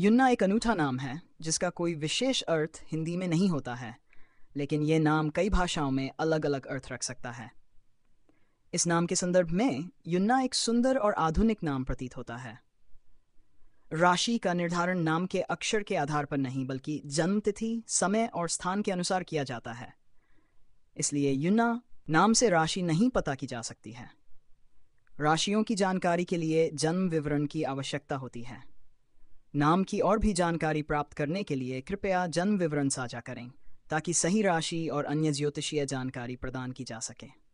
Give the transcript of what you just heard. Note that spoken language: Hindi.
युन्ना एक अनूठा नाम है जिसका कोई विशेष अर्थ हिंदी में नहीं होता है लेकिन ये नाम कई भाषाओं में अलग अलग अर्थ रख सकता है इस नाम के संदर्भ में युन्ना एक सुंदर और आधुनिक नाम प्रतीत होता है राशि का निर्धारण नाम के अक्षर के आधार पर नहीं बल्कि जन्म तिथि समय और स्थान के अनुसार किया जाता है इसलिए युन्ना नाम से राशि नहीं पता की जा सकती है राशियों की जानकारी के लिए जन्म विवरण की आवश्यकता होती है नाम की और भी जानकारी प्राप्त करने के लिए कृपया जन्म विवरण साझा करें ताकि सही राशि और अन्य ज्योतिषीय जानकारी प्रदान की जा सके